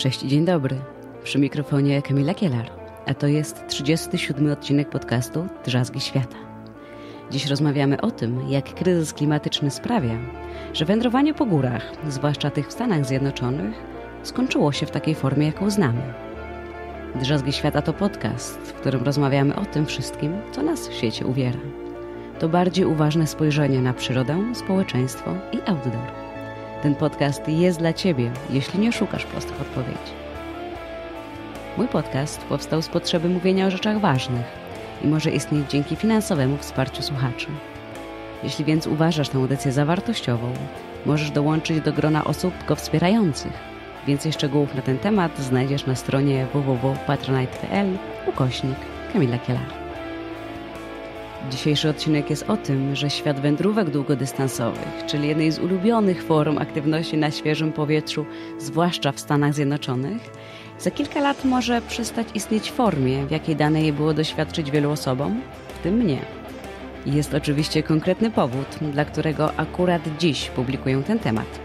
Cześć i dzień dobry. Przy mikrofonie Kamila Kielar, a to jest 37 odcinek podcastu Drzazgi Świata. Dziś rozmawiamy o tym, jak kryzys klimatyczny sprawia, że wędrowanie po górach, zwłaszcza tych w Stanach Zjednoczonych, skończyło się w takiej formie, jaką znamy. Drzazgi Świata to podcast, w którym rozmawiamy o tym wszystkim, co nas w świecie uwiera. To bardziej uważne spojrzenie na przyrodę, społeczeństwo i outdoor. Ten podcast jest dla Ciebie, jeśli nie szukasz prostych odpowiedzi. Mój podcast powstał z potrzeby mówienia o rzeczach ważnych i może istnieć dzięki finansowemu wsparciu słuchaczy. Jeśli więc uważasz tę audycję za wartościową, możesz dołączyć do grona osób go wspierających. Więcej szczegółów na ten temat znajdziesz na stronie www.patronite.pl ukośnik Kamila Kielar. Dzisiejszy odcinek jest o tym, że świat wędrówek długodystansowych, czyli jednej z ulubionych form aktywności na świeżym powietrzu, zwłaszcza w Stanach Zjednoczonych, za kilka lat może przestać istnieć w formie, w jakiej dane je było doświadczyć wielu osobom, w tym mnie. Jest oczywiście konkretny powód, dla którego akurat dziś publikuję ten temat.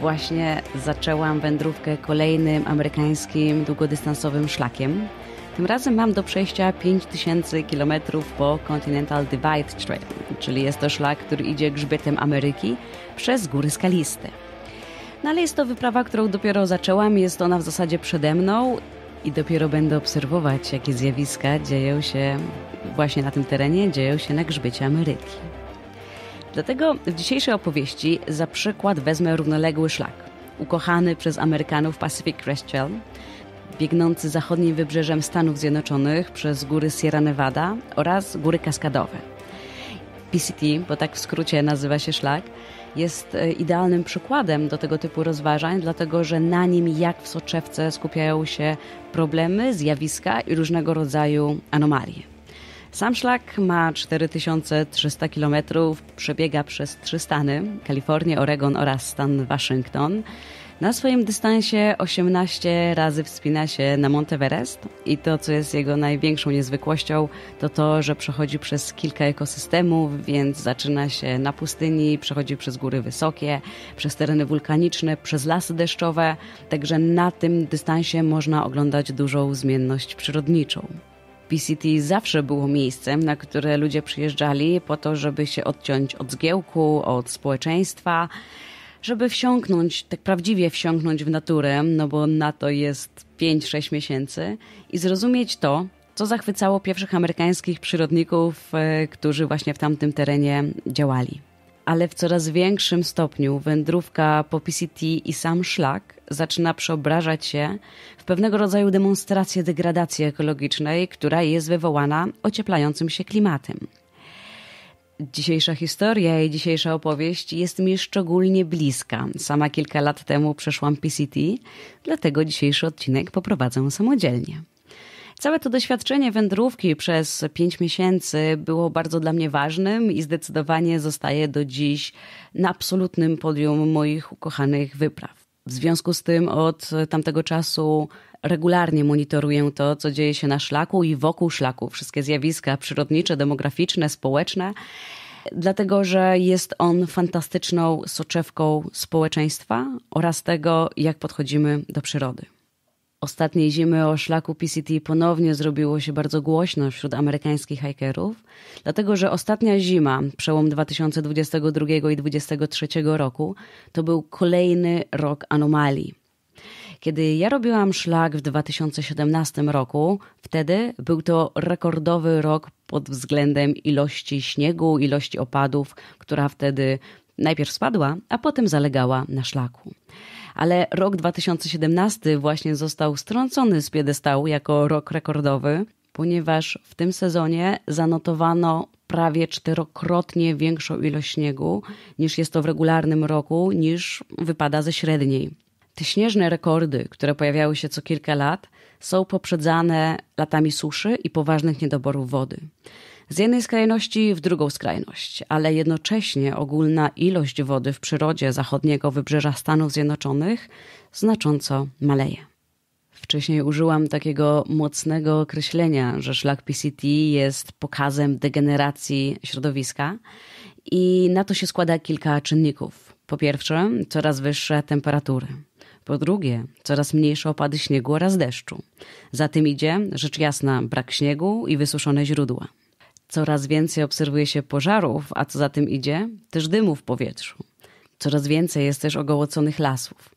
Właśnie zaczęłam wędrówkę kolejnym amerykańskim długodystansowym szlakiem, tym razem mam do przejścia 5000 km po Continental Divide Trail, czyli jest to szlak, który idzie grzbietem Ameryki przez góry skaliste. No ale jest to wyprawa, którą dopiero zaczęłam, jest ona w zasadzie przede mną i dopiero będę obserwować, jakie zjawiska dzieją się właśnie na tym terenie, dzieją się na grzbiecie Ameryki. Dlatego w dzisiejszej opowieści za przykład wezmę równoległy szlak, ukochany przez Amerykanów Pacific Crest Trail, biegnący zachodnim wybrzeżem Stanów Zjednoczonych przez góry Sierra Nevada oraz góry kaskadowe. PCT, bo tak w skrócie nazywa się szlak, jest e, idealnym przykładem do tego typu rozważań, dlatego że na nim jak w soczewce skupiają się problemy, zjawiska i różnego rodzaju anomalie. Sam szlak ma 4300 km, przebiega przez trzy stany: Kalifornię, Oregon oraz stan Waszyngton. Na swoim dystansie 18 razy wspina się na Monteverest i to, co jest jego największą niezwykłością, to to, że przechodzi przez kilka ekosystemów, więc zaczyna się na pustyni, przechodzi przez góry wysokie, przez tereny wulkaniczne, przez lasy deszczowe, także na tym dystansie można oglądać dużą zmienność przyrodniczą. PCT zawsze było miejscem, na które ludzie przyjeżdżali po to, żeby się odciąć od zgiełku, od społeczeństwa żeby wsiąknąć, tak prawdziwie wsiąknąć w naturę, no bo na to jest 5-6 miesięcy i zrozumieć to, co zachwycało pierwszych amerykańskich przyrodników, e, którzy właśnie w tamtym terenie działali. Ale w coraz większym stopniu wędrówka po PCT i sam szlak zaczyna przeobrażać się w pewnego rodzaju demonstrację degradacji ekologicznej, która jest wywołana ocieplającym się klimatem. Dzisiejsza historia i dzisiejsza opowieść jest mi szczególnie bliska. Sama kilka lat temu przeszłam PCT, dlatego dzisiejszy odcinek poprowadzę samodzielnie. Całe to doświadczenie wędrówki przez pięć miesięcy było bardzo dla mnie ważnym i zdecydowanie zostaje do dziś na absolutnym podium moich ukochanych wypraw. W związku z tym od tamtego czasu regularnie monitoruję to, co dzieje się na szlaku i wokół szlaku, wszystkie zjawiska przyrodnicze, demograficzne, społeczne, dlatego że jest on fantastyczną soczewką społeczeństwa oraz tego, jak podchodzimy do przyrody. Ostatniej zimy o szlaku PCT ponownie zrobiło się bardzo głośno wśród amerykańskich hikerów, dlatego że ostatnia zima, przełom 2022 i 2023 roku, to był kolejny rok anomalii. Kiedy ja robiłam szlak w 2017 roku, wtedy był to rekordowy rok pod względem ilości śniegu, ilości opadów, która wtedy najpierw spadła, a potem zalegała na szlaku. Ale rok 2017 właśnie został strącony z piedestału jako rok rekordowy, ponieważ w tym sezonie zanotowano prawie czterokrotnie większą ilość śniegu niż jest to w regularnym roku, niż wypada ze średniej te śnieżne rekordy, które pojawiały się co kilka lat, są poprzedzane latami suszy i poważnych niedoborów wody. Z jednej skrajności w drugą skrajność, ale jednocześnie ogólna ilość wody w przyrodzie zachodniego wybrzeża Stanów Zjednoczonych znacząco maleje. Wcześniej użyłam takiego mocnego określenia, że szlak PCT jest pokazem degeneracji środowiska i na to się składa kilka czynników. Po pierwsze, coraz wyższe temperatury. Po drugie, coraz mniejsze opady śniegu oraz deszczu. Za tym idzie, rzecz jasna, brak śniegu i wysuszone źródła. Coraz więcej obserwuje się pożarów, a co za tym idzie, też dymu w powietrzu. Coraz więcej jest też ogołoconych lasów.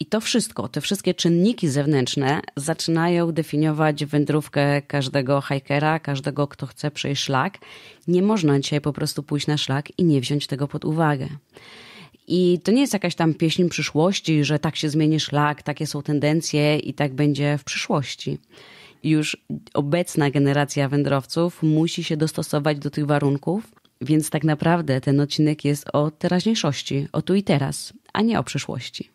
I to wszystko, te wszystkie czynniki zewnętrzne zaczynają definiować wędrówkę każdego hajkera, każdego, kto chce przejść szlak. Nie można dzisiaj po prostu pójść na szlak i nie wziąć tego pod uwagę. I to nie jest jakaś tam pieśń przyszłości, że tak się zmieni szlak, takie są tendencje i tak będzie w przyszłości. Już obecna generacja wędrowców musi się dostosować do tych warunków, więc tak naprawdę ten odcinek jest o teraźniejszości, o tu i teraz, a nie o przyszłości.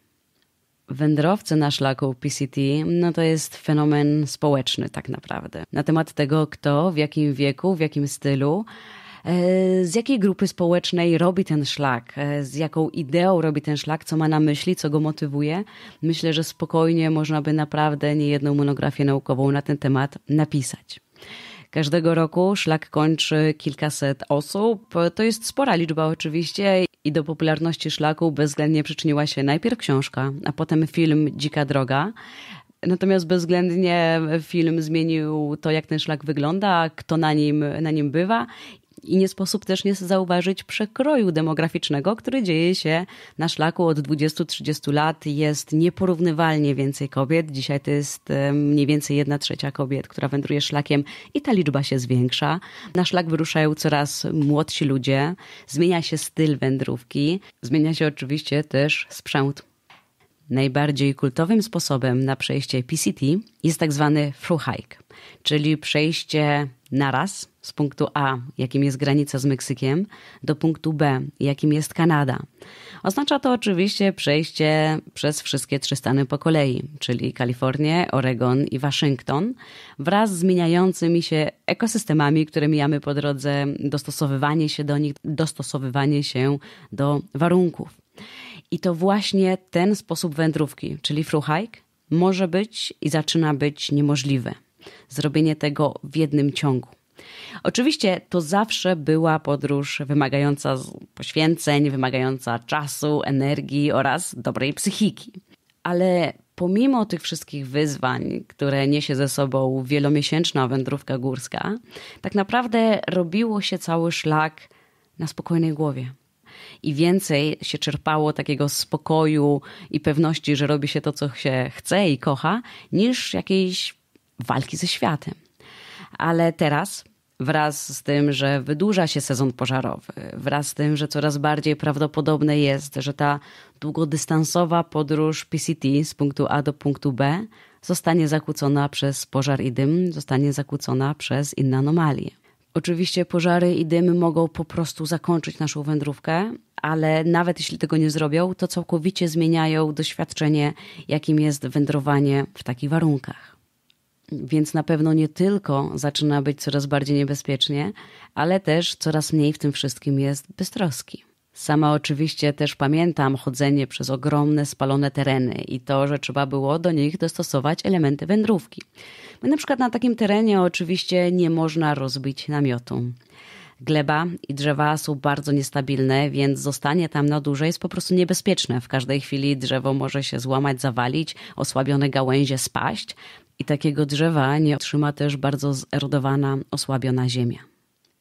Wędrowcy na szlaku PCT no to jest fenomen społeczny tak naprawdę. Na temat tego, kto, w jakim wieku, w jakim stylu E, z jakiej grupy społecznej robi ten szlak, e, z jaką ideą robi ten szlak, co ma na myśli, co go motywuje. Myślę, że spokojnie można by naprawdę niejedną monografię naukową na ten temat napisać. Każdego roku szlak kończy kilkaset osób. To jest spora liczba oczywiście i do popularności szlaku bezwzględnie przyczyniła się najpierw książka, a potem film Dzika Droga. Natomiast bezwzględnie film zmienił to, jak ten szlak wygląda, kto na nim, na nim bywa i nie sposób też nie zauważyć przekroju demograficznego, który dzieje się na szlaku od 20-30 lat. Jest nieporównywalnie więcej kobiet. Dzisiaj to jest mniej więcej 1 trzecia kobiet, która wędruje szlakiem i ta liczba się zwiększa. Na szlak wyruszają coraz młodsi ludzie. Zmienia się styl wędrówki. Zmienia się oczywiście też sprzęt. Najbardziej kultowym sposobem na przejście PCT jest tak zwany through hike, czyli przejście naraz z punktu A, jakim jest granica z Meksykiem, do punktu B, jakim jest Kanada. Oznacza to oczywiście przejście przez wszystkie trzy stany po kolei, czyli Kalifornię, Oregon i Waszyngton, wraz z zmieniającymi się ekosystemami, które mijamy po drodze, dostosowywanie się do nich, dostosowywanie się do warunków. I to właśnie ten sposób wędrówki, czyli through hike, może być i zaczyna być niemożliwe. Zrobienie tego w jednym ciągu. Oczywiście to zawsze była podróż wymagająca poświęceń, wymagająca czasu, energii oraz dobrej psychiki. Ale pomimo tych wszystkich wyzwań, które niesie ze sobą wielomiesięczna wędrówka górska, tak naprawdę robiło się cały szlak na spokojnej głowie. I więcej się czerpało takiego spokoju i pewności, że robi się to, co się chce i kocha, niż jakiejś walki ze światem. Ale teraz wraz z tym, że wydłuża się sezon pożarowy, wraz z tym, że coraz bardziej prawdopodobne jest, że ta długodystansowa podróż PCT z punktu A do punktu B zostanie zakłócona przez pożar i dym, zostanie zakłócona przez inne anomalie. Oczywiście pożary i dymy mogą po prostu zakończyć naszą wędrówkę, ale nawet jeśli tego nie zrobią, to całkowicie zmieniają doświadczenie, jakim jest wędrowanie w takich warunkach. Więc na pewno nie tylko zaczyna być coraz bardziej niebezpiecznie, ale też coraz mniej w tym wszystkim jest beztroski. Sama oczywiście też pamiętam chodzenie przez ogromne spalone tereny i to, że trzeba było do nich dostosować elementy wędrówki. na przykład na takim terenie oczywiście nie można rozbić namiotu. Gleba i drzewa są bardzo niestabilne, więc zostanie tam na dłużej jest po prostu niebezpieczne. W każdej chwili drzewo może się złamać, zawalić, osłabione gałęzie spaść, i takiego drzewa nie otrzyma też bardzo zerodowana, osłabiona ziemia.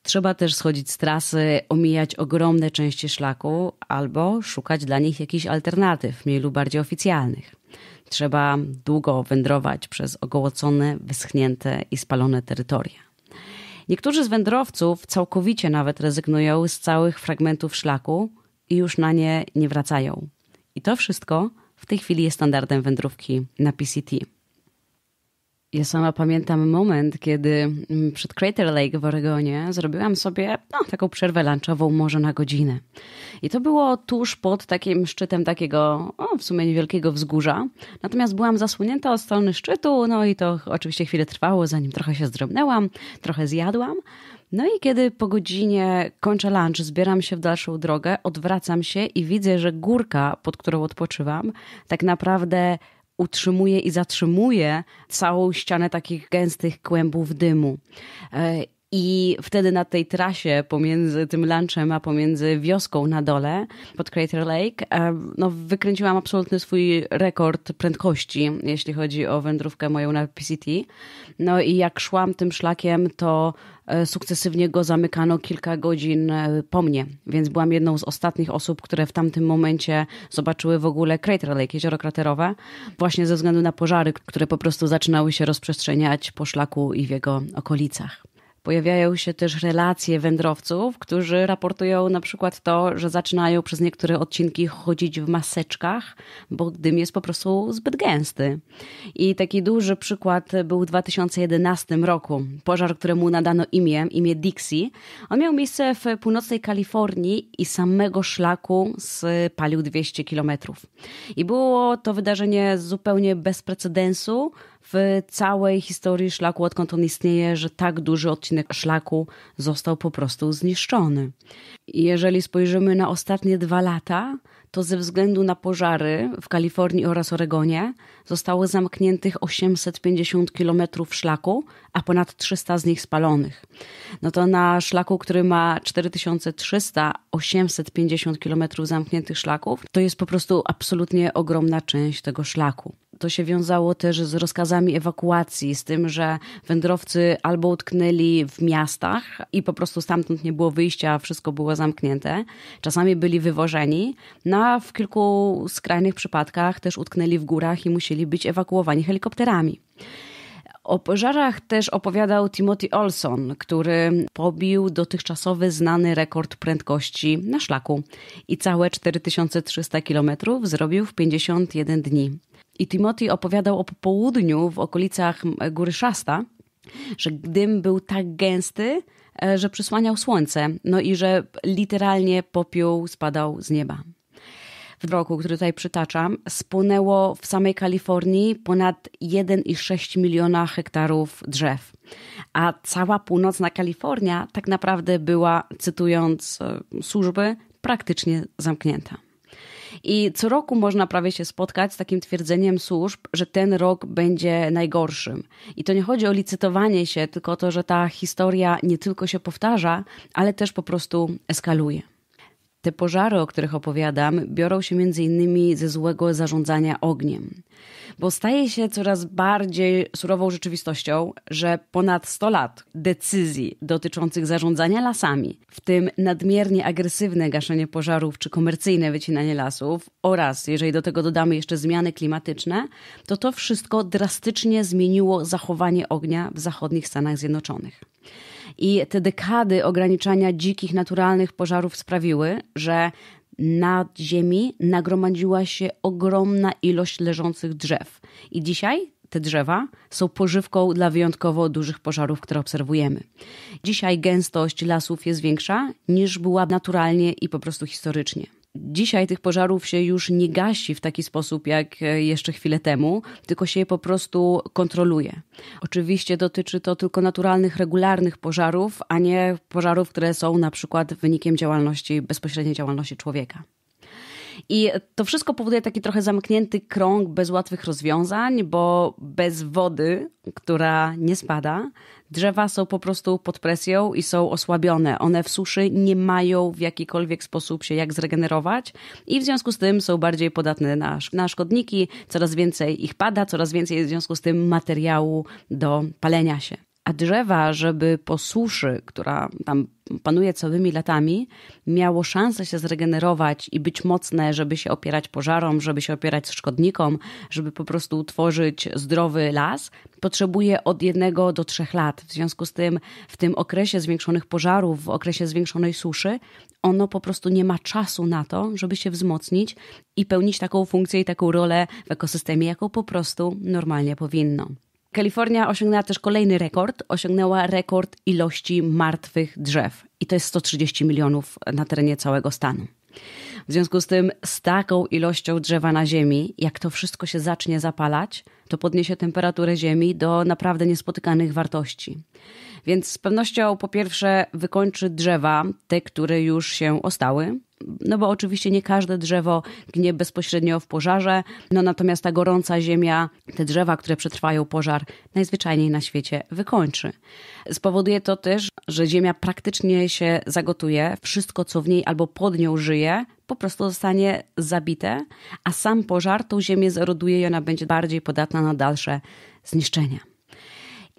Trzeba też schodzić z trasy, omijać ogromne części szlaku albo szukać dla nich jakichś alternatyw, mniej lub bardziej oficjalnych. Trzeba długo wędrować przez ogołocone, wyschnięte i spalone terytoria. Niektórzy z wędrowców całkowicie nawet rezygnują z całych fragmentów szlaku i już na nie nie wracają. I to wszystko w tej chwili jest standardem wędrówki na PCT. Ja sama pamiętam moment, kiedy mm, przed Crater Lake w Oregonie zrobiłam sobie no, taką przerwę lunchową może na godzinę. I to było tuż pod takim szczytem takiego o, w sumie niewielkiego wzgórza. Natomiast byłam zasłonięta od strony szczytu, no i to oczywiście chwilę trwało, zanim trochę się zdrobnęłam, trochę zjadłam. No i kiedy po godzinie kończę lunch, zbieram się w dalszą drogę, odwracam się i widzę, że górka, pod którą odpoczywam, tak naprawdę utrzymuje i zatrzymuje całą ścianę takich gęstych kłębów dymu. E, i wtedy na tej trasie pomiędzy tym lunchem, a pomiędzy wioską na dole pod Crater Lake, e, no, wykręciłam absolutny swój rekord prędkości, jeśli chodzi o wędrówkę moją na PCT. No i jak szłam tym szlakiem, to e, sukcesywnie go zamykano kilka godzin e, po mnie, więc byłam jedną z ostatnich osób, które w tamtym momencie zobaczyły w ogóle Crater Lake, jezioro kraterowe, właśnie ze względu na pożary, które po prostu zaczynały się rozprzestrzeniać po szlaku i w jego okolicach. Pojawiają się też relacje wędrowców, którzy raportują na przykład to, że zaczynają przez niektóre odcinki chodzić w maseczkach, bo dym jest po prostu zbyt gęsty. I taki duży przykład był w 2011 roku. Pożar, któremu nadano imię, imię Dixie. On miał miejsce w północnej Kalifornii i samego szlaku spalił 200 kilometrów. I było to wydarzenie zupełnie bez precedensu, w całej historii szlaku, odkąd on istnieje, że tak duży odcinek szlaku został po prostu zniszczony. Jeżeli spojrzymy na ostatnie dwa lata, to ze względu na pożary w Kalifornii oraz Oregonie zostało zamkniętych 850 km szlaku, a ponad 300 z nich spalonych. No to na szlaku, który ma 4300, 850 km zamkniętych szlaków, to jest po prostu absolutnie ogromna część tego szlaku to się wiązało też z rozkazami ewakuacji, z tym, że wędrowcy albo utknęli w miastach i po prostu stamtąd nie było wyjścia, wszystko było zamknięte. Czasami byli wywożeni, no a w kilku skrajnych przypadkach też utknęli w górach i musieli być ewakuowani helikopterami. O pożarach też opowiadał Timothy Olson, który pobił dotychczasowy znany rekord prędkości na szlaku i całe 4300 km zrobił w 51 dni. I Timothy opowiadał o popołudniu w okolicach Góry Szasta, że dym był tak gęsty, e, że przysłaniał słońce, no i że literalnie popiół spadał z nieba. W roku, który tutaj przytaczam, spłynęło w samej Kalifornii ponad 1,6 miliona hektarów drzew. A cała północna Kalifornia tak naprawdę była, cytując e, służby, praktycznie zamknięta. I co roku można prawie się spotkać z takim twierdzeniem służb, że ten rok będzie najgorszym. I to nie chodzi o licytowanie się, tylko o to, że ta historia nie tylko się powtarza, ale też po prostu eskaluje. Te pożary, o których opowiadam, biorą się między innymi ze złego zarządzania ogniem, bo staje się coraz bardziej surową rzeczywistością, że ponad 100 lat decyzji dotyczących zarządzania lasami, w tym nadmiernie agresywne gaszenie pożarów czy komercyjne wycinanie lasów oraz, jeżeli do tego dodamy jeszcze zmiany klimatyczne, to to wszystko drastycznie zmieniło zachowanie ognia w zachodnich Stanach Zjednoczonych. I te dekady ograniczania dzikich, naturalnych pożarów sprawiły, że na Ziemi nagromadziła się ogromna ilość leżących drzew. I dzisiaj te drzewa są pożywką dla wyjątkowo dużych pożarów, które obserwujemy. Dzisiaj gęstość lasów jest większa niż była naturalnie i po prostu historycznie. Dzisiaj tych pożarów się już nie gasi w taki sposób jak e, jeszcze chwilę temu, tylko się je po prostu kontroluje. Oczywiście dotyczy to tylko naturalnych, regularnych pożarów, a nie pożarów, które są na przykład wynikiem działalności, bezpośredniej działalności człowieka. I to wszystko powoduje taki trochę zamknięty krąg bez łatwych rozwiązań, bo bez wody, która nie spada, drzewa są po prostu pod presją i są osłabione. One w suszy nie mają w jakikolwiek sposób się jak zregenerować i w związku z tym są bardziej podatne na, na szkodniki, coraz więcej ich pada, coraz więcej jest w związku z tym materiału do palenia się a drzewa, żeby po suszy, która tam panuje całymi latami, miało szansę się zregenerować i być mocne, żeby się opierać pożarom, żeby się opierać szkodnikom, żeby po prostu utworzyć zdrowy las, potrzebuje od jednego do trzech lat. W związku z tym, w tym okresie zwiększonych pożarów, w okresie zwiększonej suszy, ono po prostu nie ma czasu na to, żeby się wzmocnić i pełnić taką funkcję i taką rolę w ekosystemie, jaką po prostu normalnie powinno. Kalifornia osiągnęła też kolejny rekord. Osiągnęła rekord ilości martwych drzew. I to jest 130 milionów na terenie całego stanu. W związku z tym z taką ilością drzewa na ziemi, jak to wszystko się zacznie zapalać, to podniesie temperaturę ziemi do naprawdę niespotykanych wartości. Więc z pewnością po pierwsze wykończy drzewa, te, które już się ostały, no bo oczywiście nie każde drzewo gnie bezpośrednio w pożarze, no natomiast ta gorąca ziemia, te drzewa, które przetrwają pożar, najzwyczajniej na świecie wykończy. Spowoduje to też, że ziemia praktycznie się zagotuje, wszystko co w niej albo pod nią żyje, po prostu zostanie zabite, a sam pożar tą ziemię zeroduje i ona będzie bardziej podatna na dalsze zniszczenia.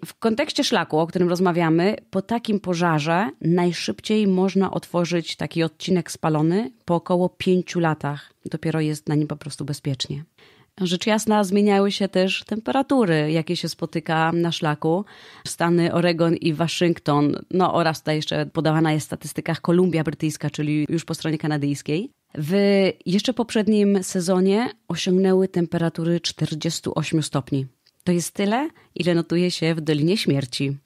W kontekście szlaku, o którym rozmawiamy, po takim pożarze najszybciej można otworzyć taki odcinek spalony po około pięciu latach. Dopiero jest na nim po prostu bezpiecznie. Rzecz jasna zmieniały się też temperatury, jakie się spotyka na szlaku. Stany Oregon i Waszyngton, no oraz tutaj jeszcze podawana jest w statystykach Kolumbia Brytyjska, czyli już po stronie kanadyjskiej. W jeszcze poprzednim sezonie osiągnęły temperatury 48 stopni. To jest tyle, ile notuje się w Dolinie Śmierci.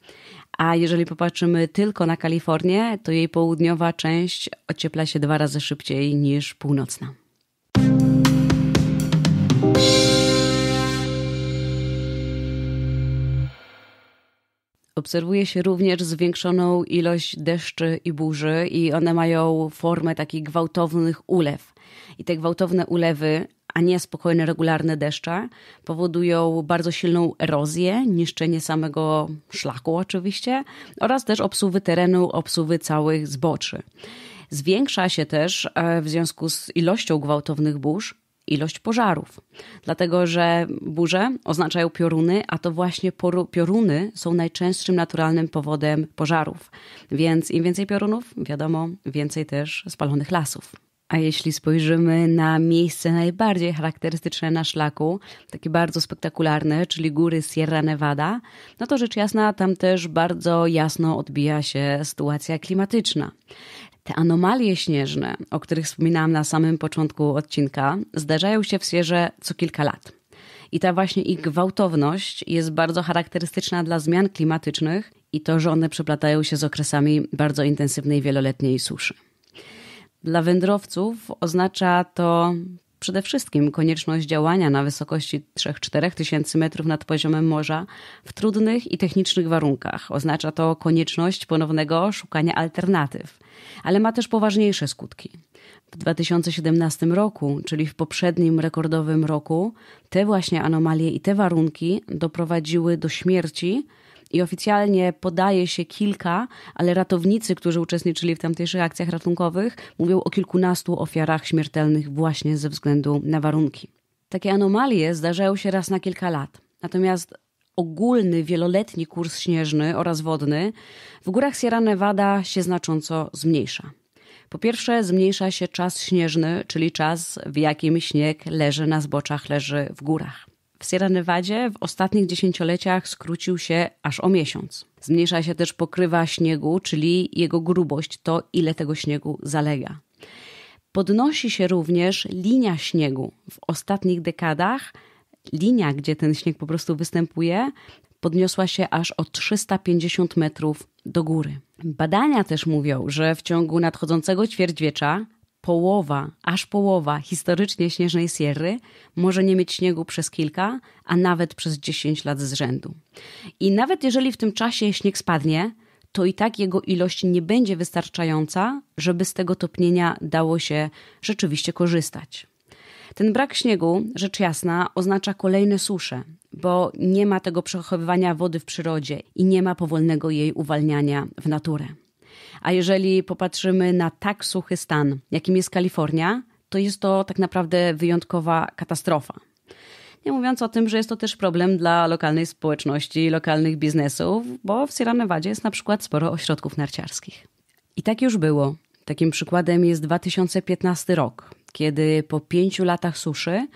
A jeżeli popatrzymy tylko na Kalifornię, to jej południowa część ociepla się dwa razy szybciej niż północna. Obserwuje się również zwiększoną ilość deszczy i burzy, i one mają formę takich gwałtownych ulew. I te gwałtowne ulewy, a nie spokojne, regularne deszcze, powodują bardzo silną erozję, niszczenie samego szlaku, oczywiście, oraz też obsuwy terenu, obsuwy całych zboczy. Zwiększa się też e, w związku z ilością gwałtownych burz ilość pożarów. Dlatego, że burze oznaczają pioruny, a to właśnie pioruny są najczęstszym naturalnym powodem pożarów. Więc im więcej piorunów, wiadomo, więcej też spalonych lasów. A jeśli spojrzymy na miejsce najbardziej charakterystyczne na szlaku, takie bardzo spektakularne, czyli góry Sierra Nevada, no to rzecz jasna, tam też bardzo jasno odbija się sytuacja klimatyczna. Te anomalie śnieżne, o których wspominałam na samym początku odcinka, zdarzają się w Sierze co kilka lat. I ta właśnie ich gwałtowność jest bardzo charakterystyczna dla zmian klimatycznych i to, że one przeplatają się z okresami bardzo intensywnej wieloletniej suszy. Dla wędrowców oznacza to przede wszystkim konieczność działania na wysokości 3-4 tysięcy metrów nad poziomem morza w trudnych i technicznych warunkach. Oznacza to konieczność ponownego szukania alternatyw, ale ma też poważniejsze skutki. W 2017 roku, czyli w poprzednim rekordowym roku, te właśnie anomalie i te warunki doprowadziły do śmierci i oficjalnie podaje się kilka, ale ratownicy, którzy uczestniczyli w tamtejszych akcjach ratunkowych, mówią o kilkunastu ofiarach śmiertelnych właśnie ze względu na warunki. Takie anomalie zdarzają się raz na kilka lat. Natomiast ogólny, wieloletni kurs śnieżny oraz wodny w górach Sierra Nevada się znacząco zmniejsza. Po pierwsze, zmniejsza się czas śnieżny, czyli czas, w jakim śnieg leży na zboczach, leży w górach w Sierra Nevada w ostatnich dziesięcioleciach skrócił się aż o miesiąc. Zmniejsza się też pokrywa śniegu, czyli jego grubość, to ile tego śniegu zalega. Podnosi się również linia śniegu. W ostatnich dekadach linia, gdzie ten śnieg po prostu występuje, podniosła się aż o 350 metrów do góry. Badania też mówią, że w ciągu nadchodzącego ćwierćwiecza połowa, aż połowa historycznie śnieżnej Sierry może nie mieć śniegu przez kilka, a nawet przez 10 lat z rzędu. I nawet jeżeli w tym czasie śnieg spadnie, to i tak jego ilość nie będzie wystarczająca, żeby z tego topnienia dało się rzeczywiście korzystać. Ten brak śniegu, rzecz jasna, oznacza kolejne susze, bo nie ma tego przechowywania wody w przyrodzie i nie ma powolnego jej uwalniania w naturę. A jeżeli popatrzymy na tak suchy stan, jakim jest Kalifornia, to jest to tak naprawdę wyjątkowa katastrofa. Nie mówiąc o tym, że jest to też problem dla lokalnej społeczności, lokalnych biznesów, bo w Sierra Nevada jest na przykład sporo ośrodków narciarskich. I tak już było. Takim przykładem jest 2015 rok, kiedy po pięciu latach suszy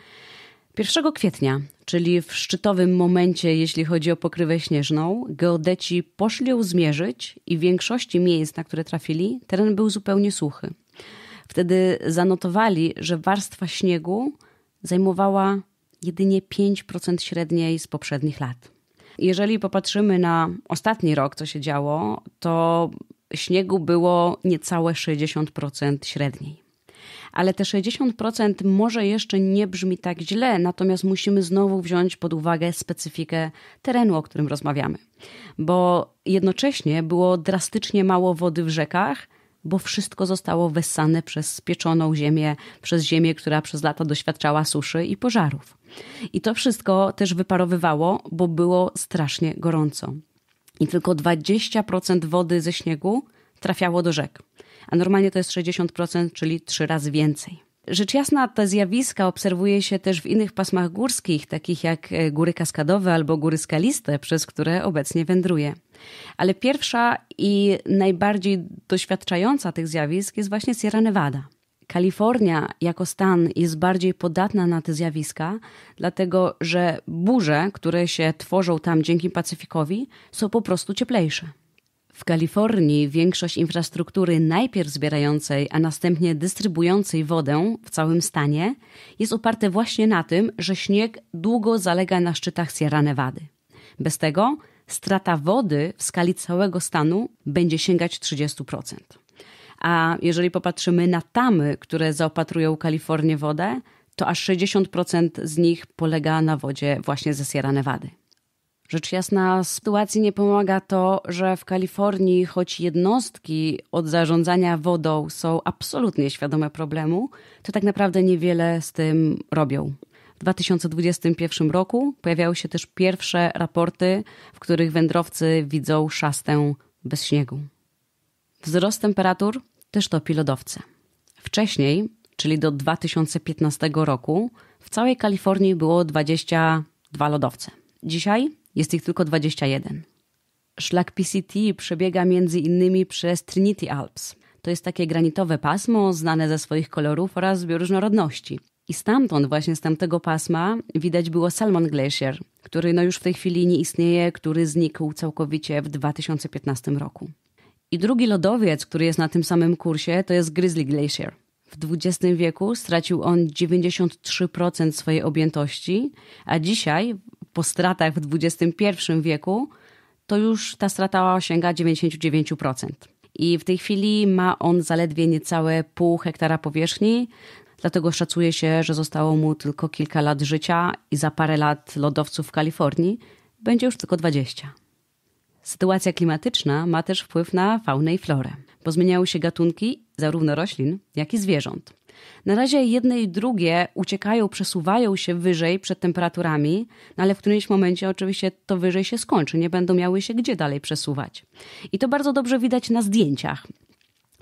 1 kwietnia, czyli w szczytowym momencie, jeśli chodzi o pokrywę śnieżną, geodeci poszli ją zmierzyć i w większości miejsc, na które trafili, teren był zupełnie suchy. Wtedy zanotowali, że warstwa śniegu zajmowała jedynie 5% średniej z poprzednich lat. Jeżeli popatrzymy na ostatni rok, co się działo, to śniegu było niecałe 60% średniej ale te 60% może jeszcze nie brzmi tak źle, natomiast musimy znowu wziąć pod uwagę specyfikę terenu, o którym rozmawiamy. Bo jednocześnie było drastycznie mało wody w rzekach, bo wszystko zostało wessane przez spieczoną ziemię, przez ziemię, która przez lata doświadczała suszy i pożarów. I to wszystko też wyparowywało, bo było strasznie gorąco. I tylko 20% wody ze śniegu trafiało do rzek a normalnie to jest 60%, czyli trzy razy więcej. Rzecz jasna, te zjawiska obserwuje się też w innych pasmach górskich, takich jak e, góry kaskadowe albo góry skaliste, przez które obecnie wędruje. Ale pierwsza i najbardziej doświadczająca tych zjawisk jest właśnie Sierra Nevada. Kalifornia jako stan jest bardziej podatna na te zjawiska, dlatego że burze, które się tworzą tam dzięki Pacyfikowi, są po prostu cieplejsze. W Kalifornii większość infrastruktury najpierw zbierającej, a następnie dystrybuującej wodę w całym stanie jest oparte właśnie na tym, że śnieg długo zalega na szczytach Sierra Nevada. Bez tego strata wody w skali całego stanu będzie sięgać 30%. A jeżeli popatrzymy na tamy, które zaopatrują Kalifornię wodę, to aż 60% z nich polega na wodzie właśnie ze Sierra Nevada. Rzecz jasna, sytuacji nie pomaga to, że w Kalifornii, choć jednostki od zarządzania wodą są absolutnie świadome problemu, to tak naprawdę niewiele z tym robią. W 2021 roku pojawiały się też pierwsze raporty, w których wędrowcy widzą szastę bez śniegu. Wzrost temperatur też topi lodowce. Wcześniej, czyli do 2015 roku, w całej Kalifornii było 22 lodowce. Dzisiaj jest ich tylko 21. Szlak PCT przebiega między innymi przez Trinity Alps. To jest takie granitowe pasmo, znane ze swoich kolorów oraz bioróżnorodności. I stamtąd, właśnie z tamtego pasma, widać było Salmon Glacier, który no już w tej chwili nie istnieje, który znikł całkowicie w 2015 roku. I drugi lodowiec, który jest na tym samym kursie, to jest Grizzly Glacier. W XX wieku stracił on 93% swojej objętości, a dzisiaj po stratach w XXI wieku, to już ta strata osiąga 99%. I w tej chwili ma on zaledwie niecałe pół hektara powierzchni, dlatego szacuje się, że zostało mu tylko kilka lat życia i za parę lat lodowców w Kalifornii będzie już tylko 20. Sytuacja klimatyczna ma też wpływ na faunę i florę, bo zmieniają się gatunki zarówno roślin, jak i zwierząt. Na razie jedne i drugie uciekają, przesuwają się wyżej przed temperaturami, no ale w którymś momencie oczywiście to wyżej się skończy, nie będą miały się gdzie dalej przesuwać. I to bardzo dobrze widać na zdjęciach.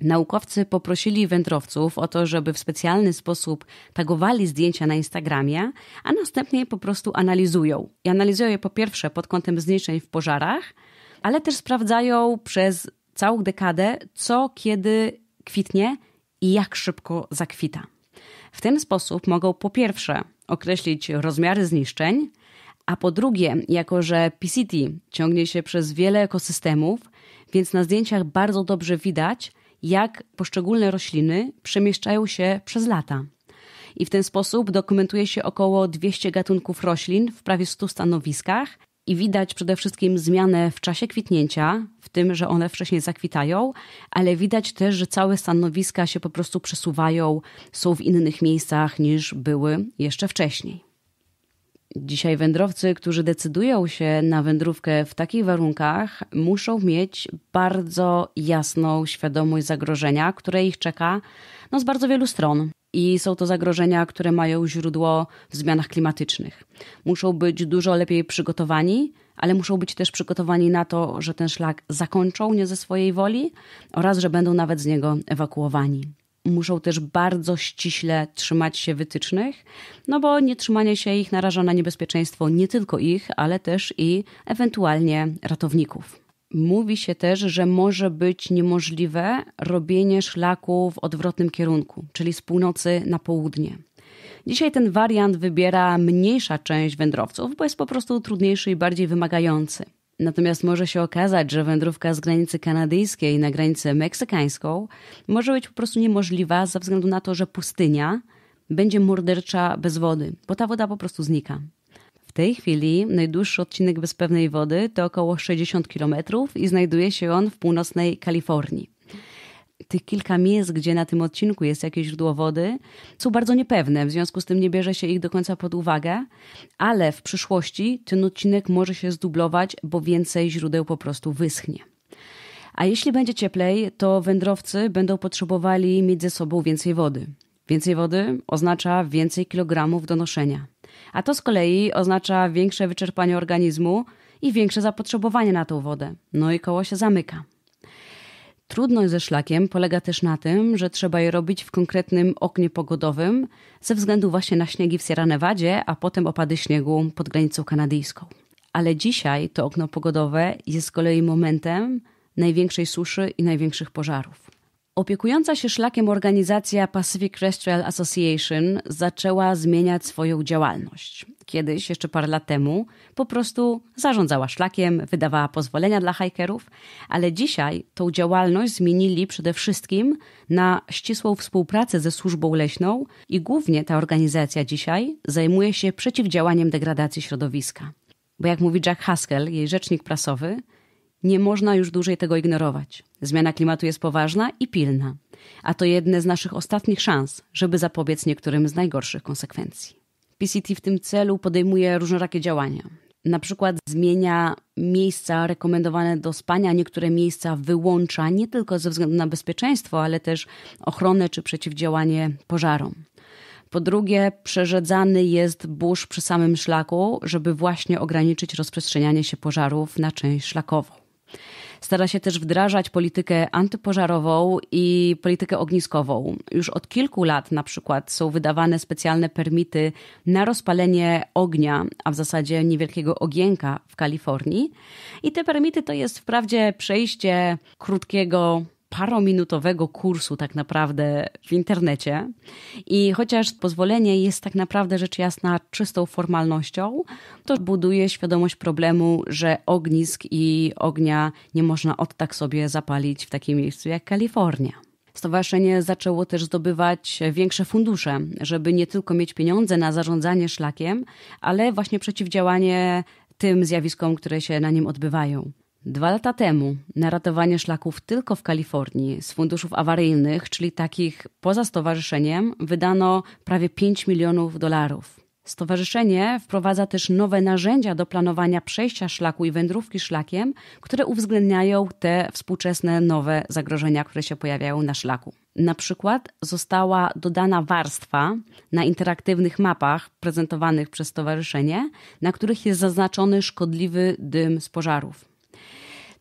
Naukowcy poprosili wędrowców o to, żeby w specjalny sposób tagowali zdjęcia na Instagramie, a następnie je po prostu analizują. I analizują je po pierwsze pod kątem zniszczeń w pożarach, ale też sprawdzają przez całą dekadę, co kiedy kwitnie i jak szybko zakwita. W ten sposób mogą po pierwsze określić rozmiary zniszczeń, a po drugie, jako że PCT ciągnie się przez wiele ekosystemów, więc na zdjęciach bardzo dobrze widać, jak poszczególne rośliny przemieszczają się przez lata. I w ten sposób dokumentuje się około 200 gatunków roślin w prawie 100 stanowiskach, i widać przede wszystkim zmianę w czasie kwitnięcia, w tym, że one wcześniej zakwitają, ale widać też, że całe stanowiska się po prostu przesuwają, są w innych miejscach niż były jeszcze wcześniej. Dzisiaj wędrowcy, którzy decydują się na wędrówkę w takich warunkach, muszą mieć bardzo jasną świadomość zagrożenia, które ich czeka no, z bardzo wielu stron i są to zagrożenia, które mają źródło w zmianach klimatycznych. Muszą być dużo lepiej przygotowani, ale muszą być też przygotowani na to, że ten szlak zakończą nie ze swojej woli oraz że będą nawet z niego ewakuowani. Muszą też bardzo ściśle trzymać się wytycznych, no bo nietrzymanie się ich naraża na niebezpieczeństwo nie tylko ich, ale też i ewentualnie ratowników. Mówi się też, że może być niemożliwe robienie szlaku w odwrotnym kierunku, czyli z północy na południe. Dzisiaj ten wariant wybiera mniejsza część wędrowców, bo jest po prostu trudniejszy i bardziej wymagający. Natomiast może się okazać, że wędrówka z granicy kanadyjskiej na granicę meksykańską może być po prostu niemożliwa ze względu na to, że pustynia będzie mordercza bez wody, bo ta woda po prostu znika. W tej chwili najdłuższy odcinek bez pewnej wody to około 60 km i znajduje się on w północnej Kalifornii. Tych kilka miejsc, gdzie na tym odcinku jest jakieś źródło wody, są bardzo niepewne, w związku z tym nie bierze się ich do końca pod uwagę, ale w przyszłości ten odcinek może się zdublować, bo więcej źródeł po prostu wyschnie. A jeśli będzie cieplej, to wędrowcy będą potrzebowali mieć ze sobą więcej wody. Więcej wody oznacza więcej kilogramów do noszenia a to z kolei oznacza większe wyczerpanie organizmu i większe zapotrzebowanie na tą wodę. No i koło się zamyka. Trudność ze szlakiem polega też na tym, że trzeba je robić w konkretnym oknie pogodowym ze względu właśnie na śniegi w Sierra Nevadzie, a potem opady śniegu pod granicą kanadyjską. Ale dzisiaj to okno pogodowe jest z kolei momentem największej suszy i największych pożarów. Opiekująca się szlakiem organizacja Pacific Trail Association zaczęła zmieniać swoją działalność. Kiedyś, jeszcze parę lat temu, po prostu zarządzała szlakiem, wydawała pozwolenia dla hajkerów, ale dzisiaj tą działalność zmienili przede wszystkim na ścisłą współpracę ze służbą leśną i głównie ta organizacja dzisiaj zajmuje się przeciwdziałaniem degradacji środowiska. Bo jak mówi Jack Haskell, jej rzecznik prasowy, nie można już dłużej tego ignorować. Zmiana klimatu jest poważna i pilna, a to jedne z naszych ostatnich szans, żeby zapobiec niektórym z najgorszych konsekwencji. PCT w tym celu podejmuje różnorakie działania. Na przykład zmienia miejsca rekomendowane do spania, niektóre miejsca wyłącza nie tylko ze względu na bezpieczeństwo, ale też ochronę czy przeciwdziałanie pożarom. Po drugie, przerzedzany jest burz przy samym szlaku, żeby właśnie ograniczyć rozprzestrzenianie się pożarów na część szlakową. Stara się też wdrażać politykę antypożarową i politykę ogniskową. Już od kilku lat na przykład są wydawane specjalne permity na rozpalenie ognia, a w zasadzie niewielkiego ogienka w Kalifornii. I te permity to jest wprawdzie przejście krótkiego parominutowego kursu tak naprawdę w internecie. I chociaż pozwolenie jest tak naprawdę rzecz jasna czystą formalnością, to buduje świadomość problemu, że ognisk i ognia nie można od tak sobie zapalić w takim miejscu jak Kalifornia. Stowarzyszenie zaczęło też zdobywać większe fundusze, żeby nie tylko mieć pieniądze na zarządzanie szlakiem, ale właśnie przeciwdziałanie tym zjawiskom, które się na nim odbywają. Dwa lata temu na ratowanie szlaków tylko w Kalifornii z funduszów awaryjnych, czyli takich poza stowarzyszeniem, wydano prawie 5 milionów dolarów. Stowarzyszenie wprowadza też nowe narzędzia do planowania przejścia szlaku i wędrówki szlakiem, które uwzględniają te współczesne nowe zagrożenia, które się pojawiają na szlaku. Na przykład została dodana warstwa na interaktywnych mapach prezentowanych przez stowarzyszenie, na których jest zaznaczony szkodliwy dym z pożarów.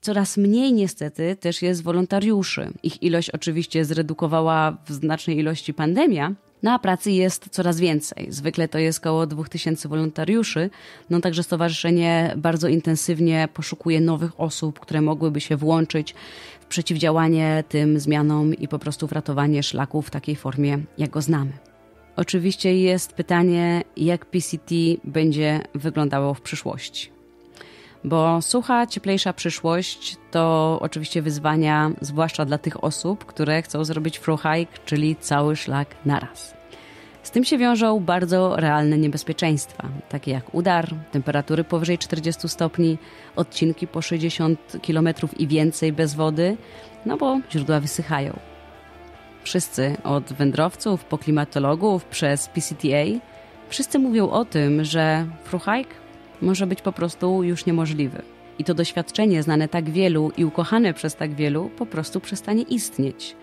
Coraz mniej niestety też jest wolontariuszy. Ich ilość oczywiście zredukowała w znacznej ilości pandemia, na no pracy jest coraz więcej. Zwykle to jest około 2000 wolontariuszy, no także stowarzyszenie bardzo intensywnie poszukuje nowych osób, które mogłyby się włączyć w przeciwdziałanie tym zmianom i po prostu w ratowanie szlaku w takiej formie, jak go znamy. Oczywiście jest pytanie, jak PCT będzie wyglądało w przyszłości bo sucha, cieplejsza przyszłość to oczywiście wyzwania, zwłaszcza dla tych osób, które chcą zrobić through czyli cały szlak naraz. Z tym się wiążą bardzo realne niebezpieczeństwa, takie jak udar, temperatury powyżej 40 stopni, odcinki po 60 km i więcej bez wody, no bo źródła wysychają. Wszyscy, od wędrowców po klimatologów przez PCTA, wszyscy mówią o tym, że through może być po prostu już niemożliwy. I to doświadczenie znane tak wielu i ukochane przez tak wielu po prostu przestanie istnieć.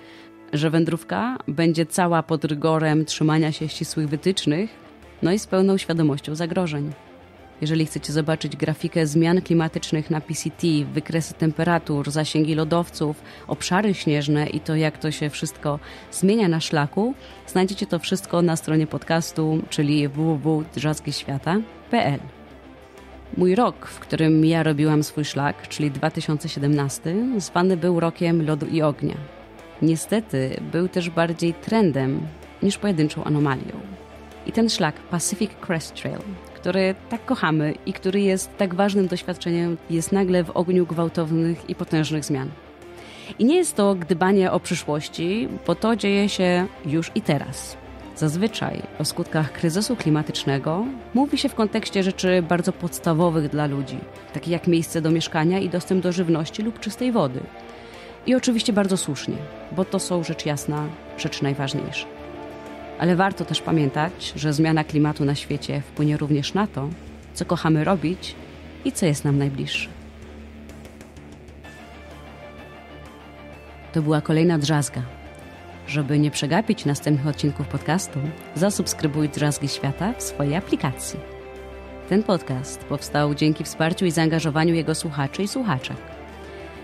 Że wędrówka będzie cała pod rygorem trzymania się ścisłych wytycznych, no i z pełną świadomością zagrożeń. Jeżeli chcecie zobaczyć grafikę zmian klimatycznych na PCT, wykresy temperatur, zasięgi lodowców, obszary śnieżne i to, jak to się wszystko zmienia na szlaku, znajdziecie to wszystko na stronie podcastu, czyli www.drzazgieświata.pl. Mój rok, w którym ja robiłam swój szlak, czyli 2017, zwany był rokiem lodu i ognia. Niestety był też bardziej trendem niż pojedynczą anomalią. I ten szlak Pacific Crest Trail, który tak kochamy i który jest tak ważnym doświadczeniem, jest nagle w ogniu gwałtownych i potężnych zmian. I nie jest to gdybanie o przyszłości, bo to dzieje się już i teraz. Zazwyczaj o skutkach kryzysu klimatycznego mówi się w kontekście rzeczy bardzo podstawowych dla ludzi, takich jak miejsce do mieszkania i dostęp do żywności lub czystej wody. I oczywiście bardzo słusznie, bo to są rzecz jasna rzeczy najważniejsze. Ale warto też pamiętać, że zmiana klimatu na świecie wpłynie również na to, co kochamy robić i co jest nam najbliższe. To była kolejna drzazga żeby nie przegapić następnych odcinków podcastu, zasubskrybuj Drzazgi Świata w swojej aplikacji. Ten podcast powstał dzięki wsparciu i zaangażowaniu jego słuchaczy i słuchaczek.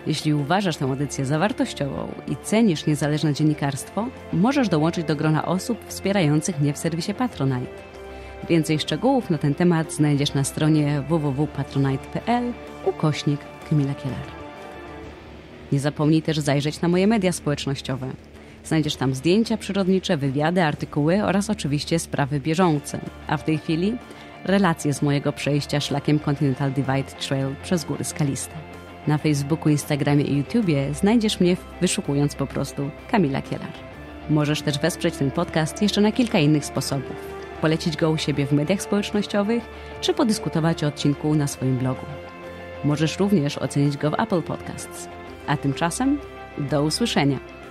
Jeśli uważasz tę audycję za wartościową i cenisz niezależne dziennikarstwo, możesz dołączyć do grona osób wspierających mnie w serwisie Patronite. Więcej szczegółów na ten temat znajdziesz na stronie www.patronite.pl ukośnik Kamila Kielar. Nie zapomnij też zajrzeć na moje media społecznościowe – Znajdziesz tam zdjęcia przyrodnicze, wywiady, artykuły oraz oczywiście sprawy bieżące. A w tej chwili relacje z mojego przejścia szlakiem Continental Divide Trail przez góry skaliste. Na Facebooku, Instagramie i YouTubie znajdziesz mnie wyszukując po prostu Kamila Kielar. Możesz też wesprzeć ten podcast jeszcze na kilka innych sposobów. Polecić go u siebie w mediach społecznościowych, czy podyskutować o odcinku na swoim blogu. Możesz również ocenić go w Apple Podcasts. A tymczasem do usłyszenia.